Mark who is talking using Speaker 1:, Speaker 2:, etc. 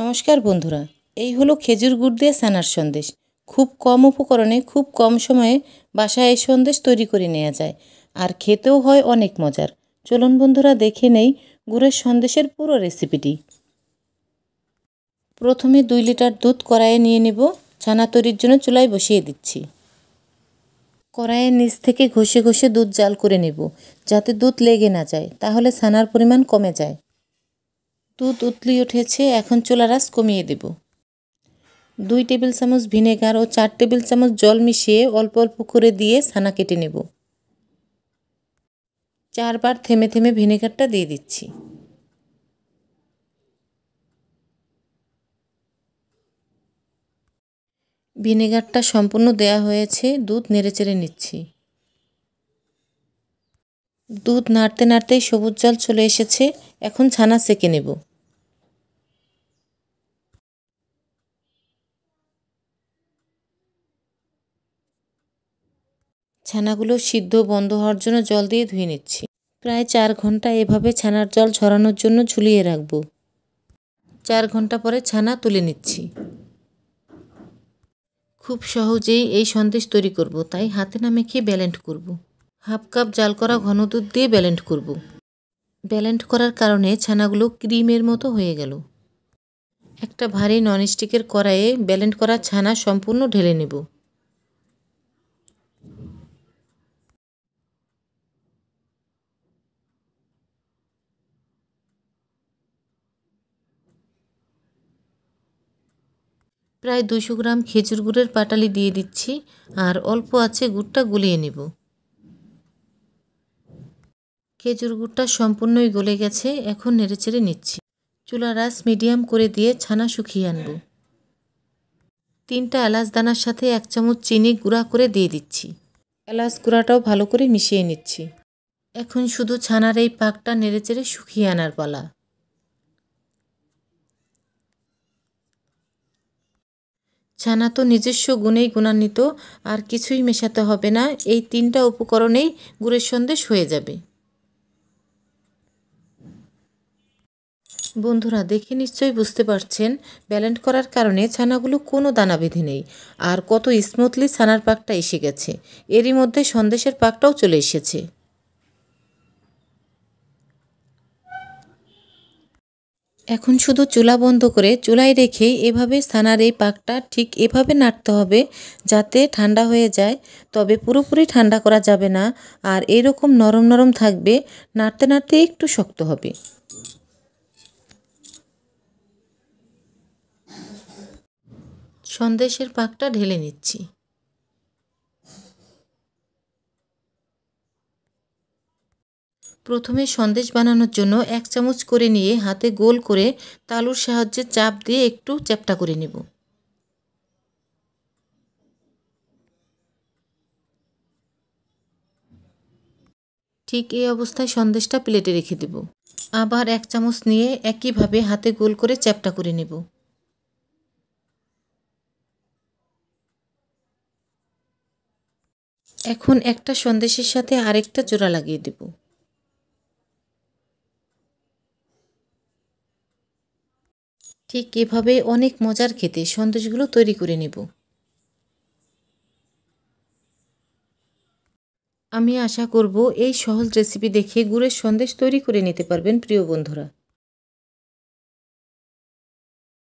Speaker 1: নমস্কার বন্ধুরা এই হলো খেজুর গুড় দিয়ে সানার সন্দেশ খুব কম উপকরণে খুব কম সময়ে বাসায় এই সন্দেশ তৈরি করে নেওয়া যায় আর খেতেও হয় অনেক মজার চলুন বন্ধুরা দেখে নেই গুড়ের সন্দেশের পুরো রেসিপিটি প্রথমে দুই লিটার দুধ কড়াইয়ে নিয়ে নেব ছানা তৈরির জন্য চুলায় বসিয়ে দিচ্ছি কড়াইয়ের নিচ থেকে ঘষে ঘষে দুধ জাল করে নেব যাতে দুধ লেগে না যায় তাহলে ছানার পরিমাণ কমে যায় দুধ উতলি উঠেছে এখন চোলারাস কমিয়ে দেব দুই টেবিল চামচ ভিনেগার ও চার টেবিল চামচ জল মিশিয়ে অল্প অল্প করে দিয়ে ছানা কেটে নেব চারবার থেমে থেমে ভিনেগারটা দিয়ে দিচ্ছি ভিনেগারটা সম্পূর্ণ দেয়া হয়েছে দুধ নেড়েচেড়ে নিচ্ছি দুধ নাড়তে নাড়তেই সবুজ জল চলে এসেছে এখন ছানা সেঁকে নেব ছানাগুলো সিদ্ধ বন্ধ হওয়ার জন্য জল দিয়ে ধুয়ে নিচ্ছি প্রায় চার ঘন্টা এভাবে ছানার জল ঝরানোর জন্য ঝুলিয়ে রাখব চার ঘন্টা পরে ছানা তুলে নিচ্ছি খুব সহজেই এই সন্দেশ তৈরি করব তাই হাতে না মেখে ব্যালেন্ট করব হাফ কাপ জাল করা ঘন দুধ দিয়ে ব্যালেন্ট করব ব্যালেন্ট করার কারণে ছানাগুলো ক্রিমের মতো হয়ে গেল একটা ভারী ননস্টিকের কড়াইয়ে ব্যালেন্ট করা ছানা সম্পূর্ণ ঢেলে নেব প্রায় দুশো গ্রাম খেজুর গুড়ের পাটালি দিয়ে দিচ্ছি আর অল্প আছে গুড়টা গুলিয়ে নেব খেজুর গুড়টা সম্পূর্ণই গলে গেছে এখন নেড়ে চেড়ে নিচ্ছি চুলা রাস মিডিয়াম করে দিয়ে ছানা শুকিয়ে আনব তিনটা এলাচ দানার সাথে এক চামচ চিনি গুঁড়া করে দিয়ে দিচ্ছি এলাচ গুঁড়াটাও ভালো করে মিশিয়ে নিচ্ছি এখন শুধু ছানার এই পাকটা নেড়েচেড়ে শুকিয়ে আনার পালা ছানা তো নিজস্ব গুণেই গুণান্বিত আর কিছুই মেশাতে হবে না এই তিনটা উপকরণেই গুড়ের সন্দেশ হয়ে যাবে বন্ধুরা দেখে নিশ্চয়ই বুঝতে পারছেন ব্যালেন্ট করার কারণে ছানাগুলো কোনো দানা বেঁধে নেই আর কত স্মুথলি ছানার পাকটা এসে গেছে এরই মধ্যে সন্দেশের পাকটাও চলে এসেছে এখন শুধু চুলা বন্ধ করে চুলায় রেখে এভাবে ছানার এই পাকটা ঠিক এভাবে নাড়তে হবে যাতে ঠান্ডা হয়ে যায় তবে পুরোপুরি ঠান্ডা করা যাবে না আর এরকম নরম নরম থাকবে নাড়তে নাড়তে একটু শক্ত হবে সন্দেশের পাকটা ঢেলে নিচ্ছি প্রথমে সন্দেশ বানানোর জন্য এক চামচ করে নিয়ে হাতে গোল করে তালুর সাহায্যে চাপ দিয়ে একটু চ্যাপটা করে নেব ঠিক এই অবস্থায় সন্দেশটা প্লেটে রেখে দেব আবার এক চামচ নিয়ে একইভাবে হাতে গোল করে চ্যাপটা করে নেব এখন একটা সন্দেশের সাথে আরেকটা জোড়া লাগিয়ে দেব ঠিক এভাবে অনেক মজার খেতে সন্দেশগুলো তৈরি করে নেব আমি আশা করব এই সহজ রেসিপি দেখে গুড়ের সন্দেশ তৈরি করে নিতে পারবেন প্রিয় বন্ধুরা